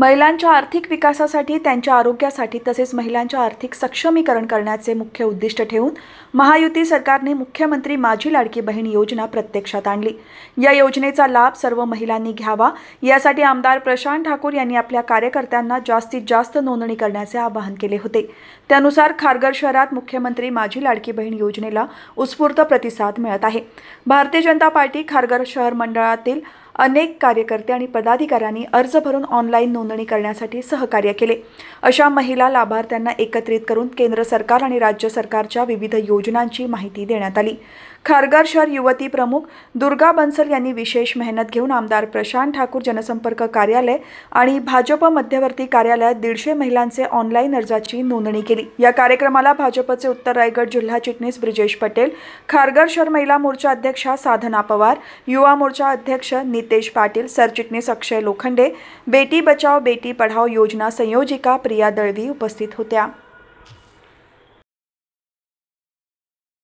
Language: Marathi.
महिलांच्या आर्थिक विकासासाठी त्यांच्या आरोग्यासाठी तसेच महिलांच्या आर्थिक सक्षमीकरण करण्याचे मुख्य उद्दिष्ट ठेवून महायुती सरकारने मुख्यमंत्री माझी लाडकी बहीण योजना प्रत्यक्षात आणली या योजनेचा लाभ सर्व महिलांनी घ्यावा यासाठी आमदार प्रशांत ठाकूर यांनी आपल्या कार्यकर्त्यांना जास्तीत जास्त नोंदणी करण्याचे आवाहन केले होते त्यानुसार खारघर शहरात मुख्यमंत्री माझी लाडकी बहीण योजनेला उत्स्फूर्त प्रतिसाद मिळत आहे भारतीय जनता पार्टी खारघर शहर मंडळातील अनेक कार्यकर्ते आणि पदाधिकाऱ्यांनी अर्ज भरून ऑनलाईन नोंदणी करण्यासाठी सहकार्य केले अशा महिला लाभार्थ्यांना एकत्रित करून केंद्र सरकार आणि राज्य सरकारच्या विविध योजनांची माहिती देण्यात आली खारघर शहर युवती प्रमुख दुर्गा बन्सल यांनी विशेष मेहनत घेऊन आमदार प्रशांत ठाकूर जनसंपर्क कार्यालय आणि भाजप मध्यवर्ती कार्यालयात दीडशे महिलांचे ऑनलाईन अर्जाची नोंदणी केली या कार्यक्रमाला भाजपचे उत्तर रायगड जिल्हा चिटणीस ब्रिजेश पटेल खारघर शहर महिला मोर्चा अध्यक्षा साधना पवार युवा मोर्चा अध्यक्ष हितेश पाटील सरचिटणीस अक्षय लोखंडे बेटी बचाओ बेटी पढाओ योजना संयोजिका प्रिया दळवी उपस्थित होत्या